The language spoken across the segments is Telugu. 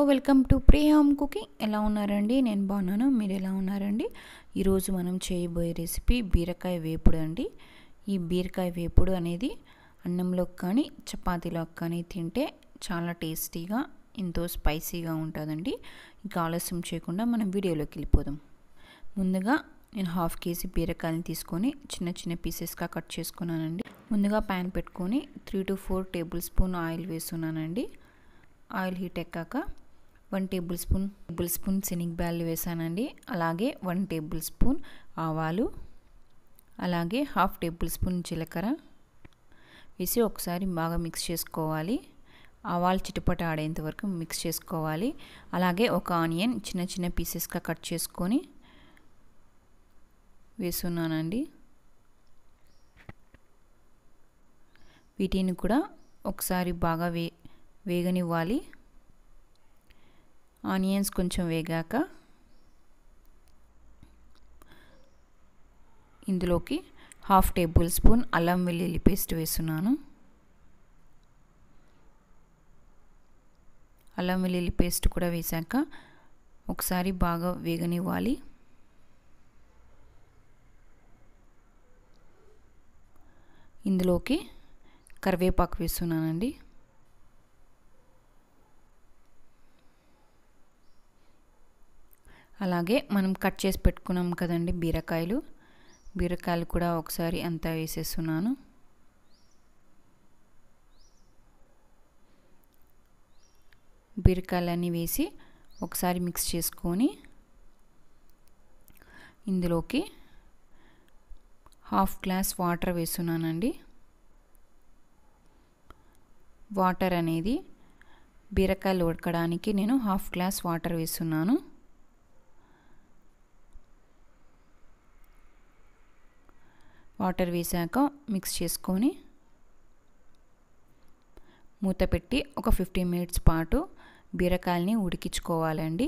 hello welcome to pre home cooking ఎలా ఉన్నారండి నేను బాగున్నాను మీరు ఎలా ఉన్నారండి ఈరోజు మనం చేయబోయే రెసిపీ బీరకాయ వేపుడు అండి ఈ బీరకాయ వేపుడు అనేది అన్నంలోకి కానీ చపాతీలోకి కానీ తింటే చాలా టేస్టీగా ఎంతో స్పైసీగా ఉంటుందండి ఇంకా ఆలస్యం చేయకుండా మనం వీడియోలోకి వెళ్ళిపోదాం ముందుగా నేను హాఫ్ కేజీ బీరకాయని తీసుకొని చిన్న చిన్న పీసెస్గా కట్ చేసుకున్నానండి ముందుగా ప్యాన్ పెట్టుకొని three to four table spoon oil వేస్తున్నానండి ఆయిల్ హీట్ ఎక్కాక one table spoon table spoon శనగబ్యాలు వేసానండి అలాగే వన్ టేబుల్ స్పూన్ ఆవాలు అలాగే హాఫ్ టేబుల్ స్పూన్ జీలకర్ర వేసి ఒకసారి బాగా మిక్స్ చేసుకోవాలి ఆవాలు చిటపట ఆడేంత వరకు మిక్స్ చేసుకోవాలి అలాగే ఒక ఆనియన్ చిన్న చిన్న పీసెస్గా కట్ చేసుకొని వేసున్నానండి వీటిని కూడా ఒకసారి బాగా వే వేగనివ్వాలి ఆనియన్స్ కొంచెం వేగాక ఇందులోకి హాఫ్ టేబుల్ స్పూన్ అల్లం వెల్లుల్లి పేస్ట్ వేస్తున్నాను అల్లం వెల్లుల్లి పేస్ట్ కూడా వేశాక ఒకసారి బాగా వేగనివ్వాలి ఇందులోకి కరివేపాకు వేస్తున్నానండి అలాగే మనం కట్ చేసి పెట్టుకున్నాం కదండి బీరకాయలు బీరకాయలు కూడా ఒకసారి అంతా వేసేస్తున్నాను బీరకాయలన్నీ వేసి ఒకసారి మిక్స్ చేసుకొని ఇందులోకి హాఫ్ గ్లాస్ వాటర్ వేస్తున్నానండి వాటర్ అనేది బీరకాయలు ఉడకడానికి నేను హాఫ్ గ్లాస్ వాటర్ వేస్తున్నాను వాటర్ వేసాక మిక్స్ చేసుకొని మూత పెట్టి ఒక ఫిఫ్టీన్ మినిట్స్ పాటు బీరకాయల్ని ఉడికించుకోవాలండి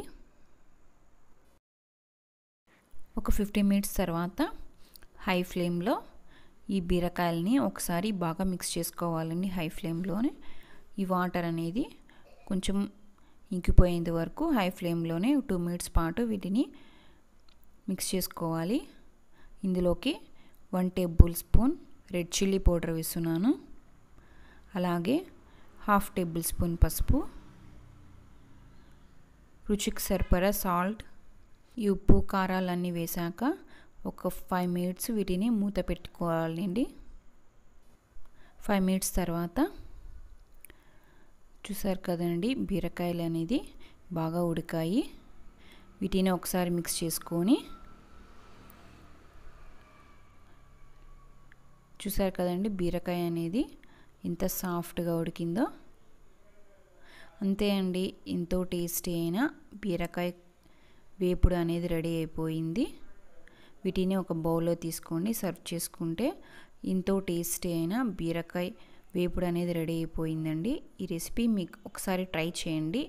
ఒక ఫిఫ్టీన్ మినిట్స్ తర్వాత హై ఫ్లేమ్లో ఈ బీరకాయల్ని ఒకసారి బాగా మిక్స్ చేసుకోవాలండి హై ఫ్లేమ్లోనే ఈ వాటర్ అనేది కొంచెం ఇంకిపోయేంత వరకు హై ఫ్లేమ్లోనే టూ మినిట్స్ పాటు వీటిని మిక్స్ చేసుకోవాలి ఇందులోకి one table spoon red chilli powder వేస్తున్నాను అలాగే హాఫ్ టేబుల్ స్పూన్ పసుపు రుచికి సరిపడా సాల్ట్ ఈ ఉప్పు కారాలన్నీ వేశాక ఒక ఫైవ్ మినిట్స్ వీటిని మూత పెట్టుకోవాలండి ఫైవ్ మినిట్స్ తర్వాత చూసారు కదండి బీరకాయలు అనేది బాగా ఉడికాయి వీటిని ఒకసారి మిక్స్ చేసుకొని చూసారు కదండి బీరకాయ అనేది ఇంత సాఫ్ట్గా ఉడికిందో అంతే అండి ఎంతో టేస్టీ అయిన బీరకాయ వేపుడు అనేది రెడీ అయిపోయింది వీటిని ఒక బౌల్లో తీసుకోండి సర్వ్ చేసుకుంటే ఎంతో టేస్టీ అయిన బీరకాయ వేపుడు అనేది రెడీ అయిపోయిందండి ఈ రెసిపీ మీకు ఒకసారి ట్రై చేయండి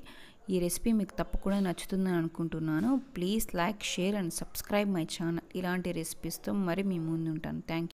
ఈ రెసిపీ మీకు తప్పకుండా నచ్చుతుందని అనుకుంటున్నాను please like share and subscribe my channel ఇలాంటి రెసిపీస్తో మరి మీ ఉంటాను థ్యాంక్